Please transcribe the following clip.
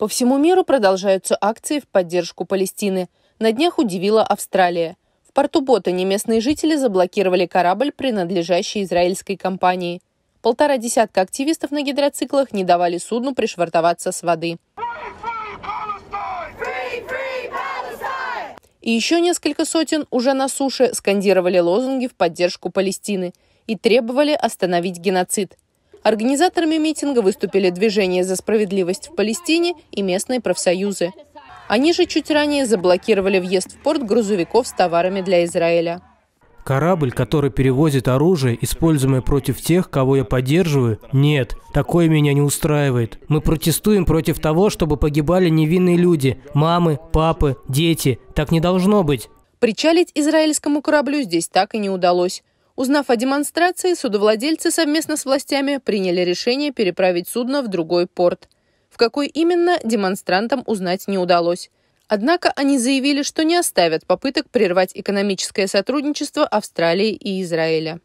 По всему миру продолжаются акции в поддержку Палестины. На днях удивила Австралия. В порту Ботани местные жители заблокировали корабль, принадлежащий израильской компании. Полтора десятка активистов на гидроциклах не давали судну пришвартоваться с воды. И еще несколько сотен уже на суше скандировали лозунги в поддержку Палестины и требовали остановить геноцид – Организаторами митинга выступили движение «За справедливость в Палестине» и местные профсоюзы. Они же чуть ранее заблокировали въезд в порт грузовиков с товарами для Израиля. Корабль, который перевозит оружие, используемое против тех, кого я поддерживаю? Нет, такое меня не устраивает. Мы протестуем против того, чтобы погибали невинные люди, мамы, папы, дети. Так не должно быть. Причалить израильскому кораблю здесь так и не удалось. Узнав о демонстрации, судовладельцы совместно с властями приняли решение переправить судно в другой порт. В какой именно, демонстрантам узнать не удалось. Однако они заявили, что не оставят попыток прервать экономическое сотрудничество Австралии и Израиля.